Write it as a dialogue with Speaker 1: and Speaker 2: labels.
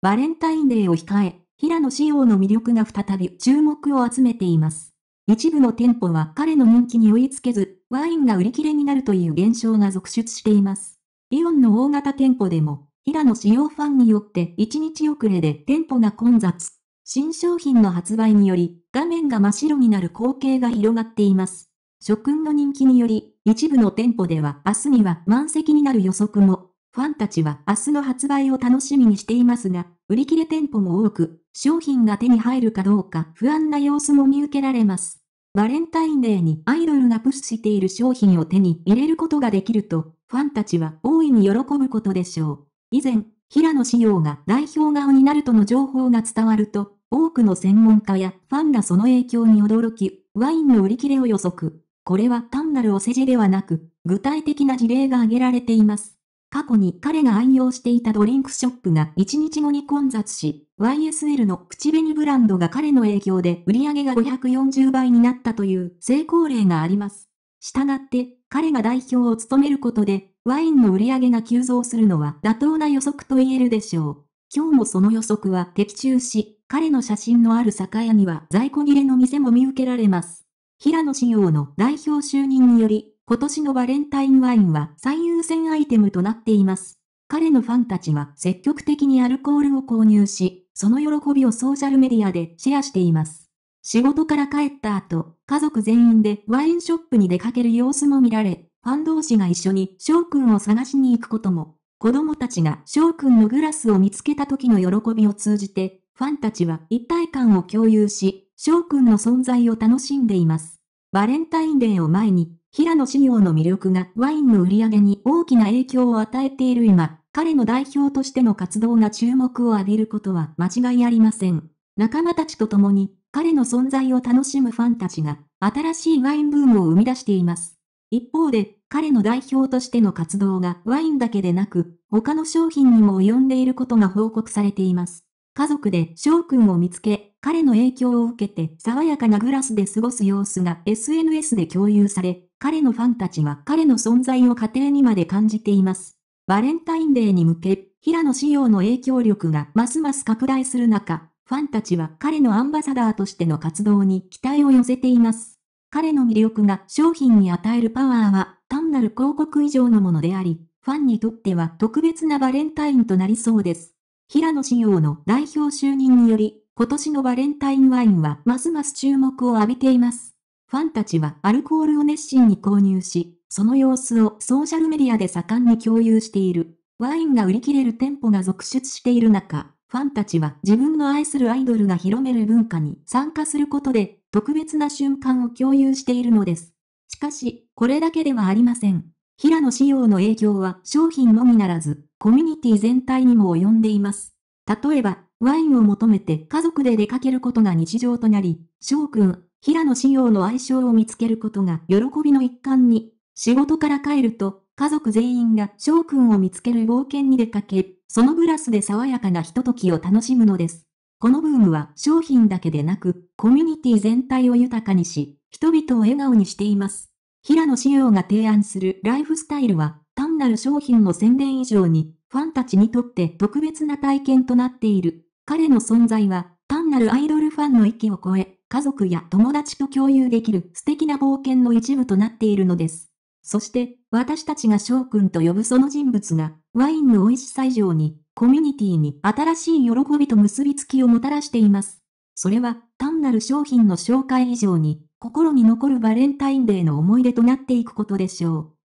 Speaker 1: バレンタインデーを控え、平野仕様の魅力が再び注目を集めています。一部の店舗は彼の人気に追いつけず、ワインが売り切れになるという現象が続出しています。イオンの大型店舗でも、平野仕様ファンによって1日遅れで店舗が混雑。新商品の発売により、画面が真っ白になる光景が広がっています。諸君の人気により、一部の店舗では明日には満席になる予測も。ファンたちは明日の発売を楽しみにしていますが、売り切れ店舗も多く、商品が手に入るかどうか不安な様子も見受けられます。バレンタインデーにアイドルがプッシュしている商品を手に入れることができると、ファンたちは大いに喜ぶことでしょう。以前、平野紫耀が代表顔になるとの情報が伝わると、多くの専門家やファンがその影響に驚き、ワインの売り切れを予測。これは単なるお世辞ではなく、具体的な事例が挙げられています。過去に彼が愛用していたドリンクショップが1日後に混雑し、YSL の口紅ブランドが彼の影響で売り上げが540倍になったという成功例があります。したがって、彼が代表を務めることで、ワインの売り上げが急増するのは妥当な予測と言えるでしょう。今日もその予測は的中し、彼の写真のある酒屋には在庫切れの店も見受けられます。平野仕様の代表就任により、今年のバレンタインワインは最優先アイテムとなっています。彼のファンたちは積極的にアルコールを購入し、その喜びをソーシャルメディアでシェアしています。仕事から帰った後、家族全員でワインショップに出かける様子も見られ、ファン同士が一緒に翔くんを探しに行くことも、子供たちが翔くんのグラスを見つけた時の喜びを通じて、ファンたちは一体感を共有し、翔くんの存在を楽しんでいます。バレンタインデーを前に平野紫耀の魅力がワインの売り上げに大きな影響を与えている今、彼の代表としての活動が注目を浴びることは間違いありません。仲間たちと共に、彼の存在を楽しむファンたちが、新しいワインブームを生み出しています。一方で、彼の代表としての活動がワインだけでなく、他の商品にも及んでいることが報告されています。家族で翔くんを見つけ、彼の影響を受けて爽やかなグラスで過ごす様子が SNS で共有され、彼のファンたちは彼の存在を家庭にまで感じています。バレンタインデーに向け、平野紫耀の影響力がますます拡大する中、ファンたちは彼のアンバサダーとしての活動に期待を寄せています。彼の魅力が商品に与えるパワーは単なる広告以上のものであり、ファンにとっては特別なバレンタインとなりそうです。平野紫耀の代表就任により、今年のバレンタインワインはますます注目を浴びています。ファンたちはアルコールを熱心に購入し、その様子をソーシャルメディアで盛んに共有している。ワインが売り切れる店舗が続出している中、ファンたちは自分の愛するアイドルが広める文化に参加することで、特別な瞬間を共有しているのです。しかし、これだけではありません。平野仕様の影響は商品のみならず、コミュニティ全体にも及んでいます。例えば、ワインを求めて家族で出かけることが日常となり、翔くん、平野紫耀の愛称を見つけることが喜びの一環に、仕事から帰ると、家族全員が翔くんを見つける冒険に出かけ、そのブラスで爽やかなひとときを楽しむのです。このブームは商品だけでなく、コミュニティ全体を豊かにし、人々を笑顔にしています。平野紫耀が提案するライフスタイルは、単なる商品の宣伝以上に、ファンたちにとって特別な体験となっている。彼の存在は、単なるアイドルファンの域を超え、家族や友達と共有できる素敵な冒険の一部となっているのです。そして、私たちが翔くんと呼ぶその人物が、ワインの美味しさ以上に、コミュニティに新しい喜びと結びつきをもたらしています。それは、単なる商品の紹介以上に、心に残るバレンタインデーの思い出となっていくことでしょう。